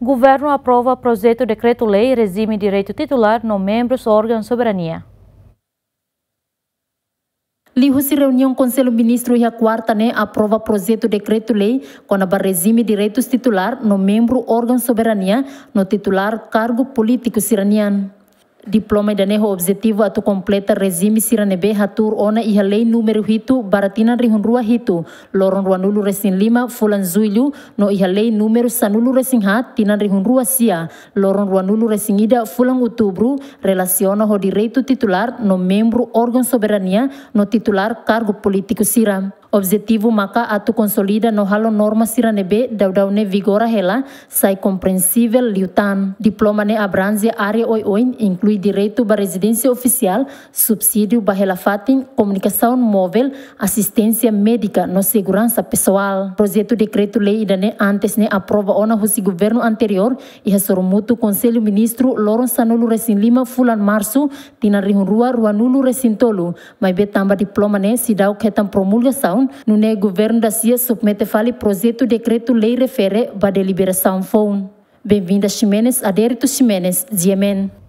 Governo aprova projeto decreto-lei regime direito titular no membros órgão soberania. Lihusi reunião Conselho Ministro e a quarta né aprova projeto decreto lei com a regime direitos titular no membro órgão soberania no titular cargo político siraniano. diploma daneho objetivo atau rezim rezime siranebe hatur ona iha lei numero hitu baratina rihun rua hitu loron rua nulu resin lima fulan zuilu no iha lei numero sanulu resin hat tinan rihun rua sia loron rua nulu resin ida fulan utubru relasiona ho direito titular no membro organ soberania no titular kargo politikus sira Objetivo maka atu consolida no halo norma siranebe daudau-ne vigora hela sai compreensível liutan. Diploma ne abranze área oi oi, inclui direito ba residência oficial, subsídio ba fatin comunicação móvel, assistência médica no segurança pessoal. Projeto decreto lei idane antes ne aprova ona husi governo anterior e resormutu conselho ministro Loron Sanulu Resin Lima fulan março tina rihun rua ruanulu resintolu. be tamba diploma ne sidau ketan promulgação no é governo da CIA submete fale projeto decreto-lei refere à deliberação FON. Bem-vinda, Ximenes, Adérito Ximenes, Diemen.